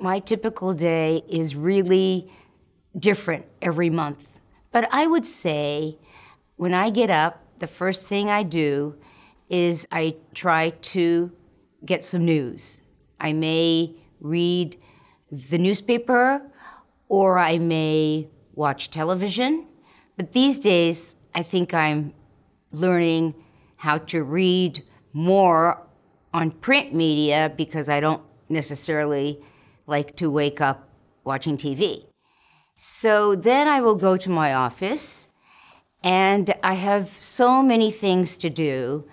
My typical day is really different every month. But I would say when I get up, the first thing I do is I try to get some news. I may read the newspaper or I may watch television. But these days, I think I'm learning how to read more on print media because I don't necessarily like to wake up watching TV. So then I will go to my office, and I have so many things to do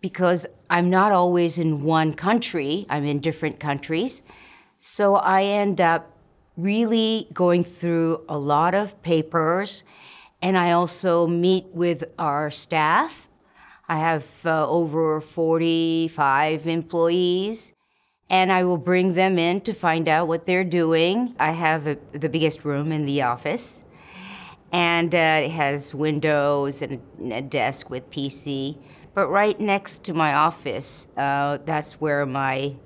because I'm not always in one country, I'm in different countries. So I end up really going through a lot of papers, and I also meet with our staff. I have uh, over 45 employees and I will bring them in to find out what they're doing. I have a, the biggest room in the office, and uh, it has windows and a desk with PC. But right next to my office, uh, that's where my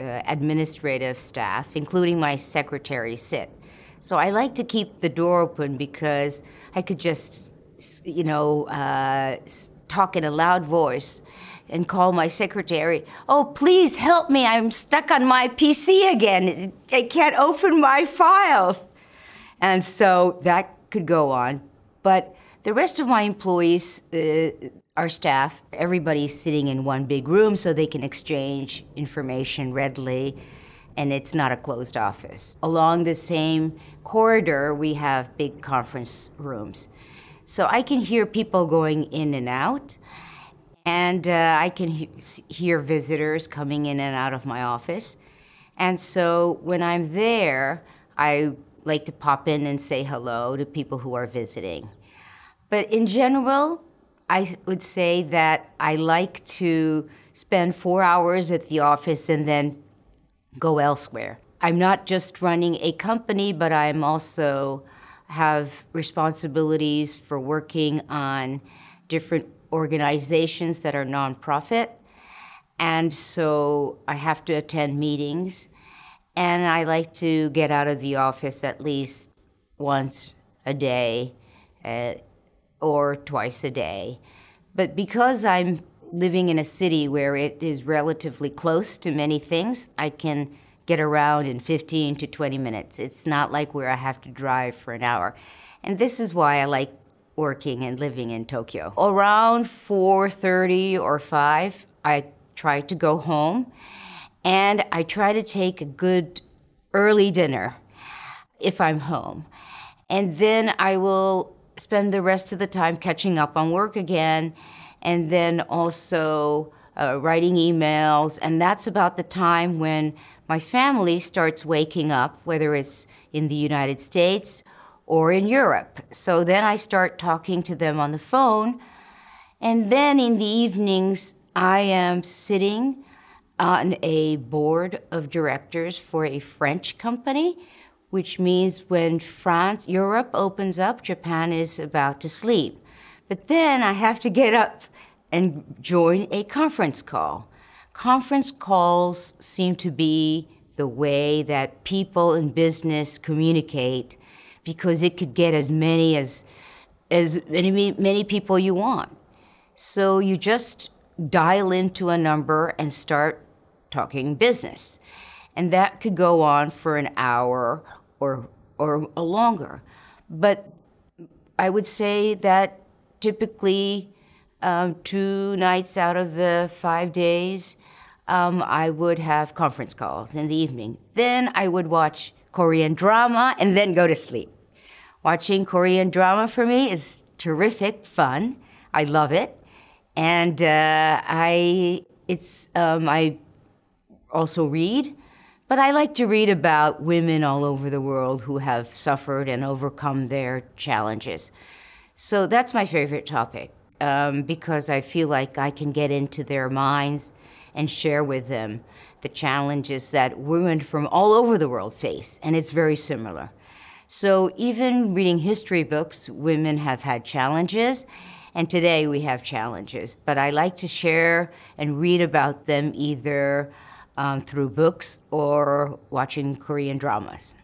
uh, administrative staff, including my secretary, sit. So I like to keep the door open because I could just, you know, uh, talk in a loud voice and call my secretary, oh, please help me, I'm stuck on my PC again. I can't open my files. And so that could go on. But the rest of my employees, uh, our staff, everybody's sitting in one big room so they can exchange information readily and it's not a closed office. Along the same corridor, we have big conference rooms. So I can hear people going in and out, and uh, I can he hear visitors coming in and out of my office. And so when I'm there, I like to pop in and say hello to people who are visiting. But in general, I would say that I like to spend four hours at the office and then go elsewhere. I'm not just running a company, but I'm also have responsibilities for working on different organizations that are nonprofit. And so I have to attend meetings. And I like to get out of the office at least once a day uh, or twice a day. But because I'm living in a city where it is relatively close to many things, I can get around in 15 to 20 minutes. It's not like where I have to drive for an hour. And this is why I like working and living in Tokyo. Around 4.30 or 5, I try to go home and I try to take a good early dinner if I'm home. And then I will spend the rest of the time catching up on work again and then also uh, writing emails, and that's about the time when my family starts waking up, whether it's in the United States or in Europe. So then I start talking to them on the phone, and then in the evenings, I am sitting on a board of directors for a French company, which means when France, Europe opens up, Japan is about to sleep. But then I have to get up and join a conference call. Conference calls seem to be the way that people in business communicate because it could get as many as as many, many people you want. So you just dial into a number and start talking business. And that could go on for an hour or or longer. But I would say that typically um, two nights out of the five days, um, I would have conference calls in the evening. Then I would watch Korean drama and then go to sleep. Watching Korean drama for me is terrific fun. I love it, and uh, I it's um, I also read, but I like to read about women all over the world who have suffered and overcome their challenges. So that's my favorite topic um, because I feel like I can get into their minds and share with them the challenges that women from all over the world face, and it's very similar. So even reading history books, women have had challenges, and today we have challenges. But I like to share and read about them either um, through books or watching Korean dramas.